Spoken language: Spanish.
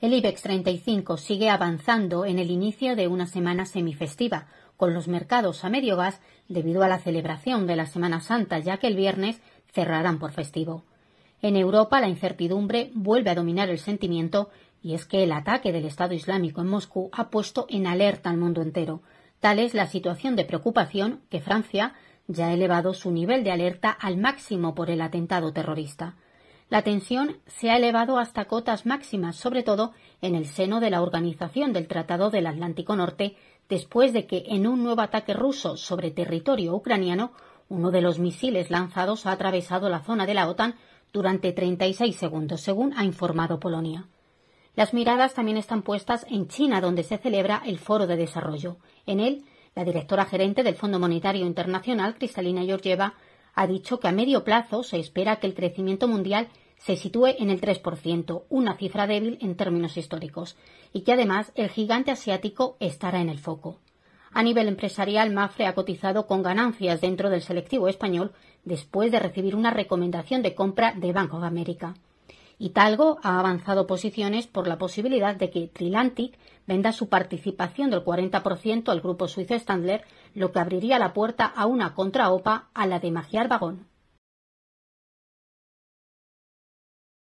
El IBEX 35 sigue avanzando en el inicio de una semana semifestiva, con los mercados a medio gas debido a la celebración de la Semana Santa, ya que el viernes cerrarán por festivo. En Europa la incertidumbre vuelve a dominar el sentimiento y es que el ataque del Estado Islámico en Moscú ha puesto en alerta al mundo entero. Tal es la situación de preocupación que Francia ya ha elevado su nivel de alerta al máximo por el atentado terrorista. La tensión se ha elevado hasta cotas máximas, sobre todo en el seno de la organización del Tratado del Atlántico Norte, después de que en un nuevo ataque ruso sobre territorio ucraniano, uno de los misiles lanzados ha atravesado la zona de la OTAN durante 36 segundos, según ha informado Polonia. Las miradas también están puestas en China, donde se celebra el Foro de Desarrollo. En él, la directora gerente del Fondo Monetario Internacional, Cristalina Georgieva, ha dicho que a medio plazo se espera que el crecimiento mundial se sitúe en el 3%, una cifra débil en términos históricos, y que además el gigante asiático estará en el foco. A nivel empresarial, Mafre ha cotizado con ganancias dentro del selectivo español después de recibir una recomendación de compra de Banco de América. Talgo ha avanzado posiciones por la posibilidad de que Trilantic venda su participación del 40% al grupo suizo Standler, lo que abriría la puerta a una contraopa a la de Magiar Vagón.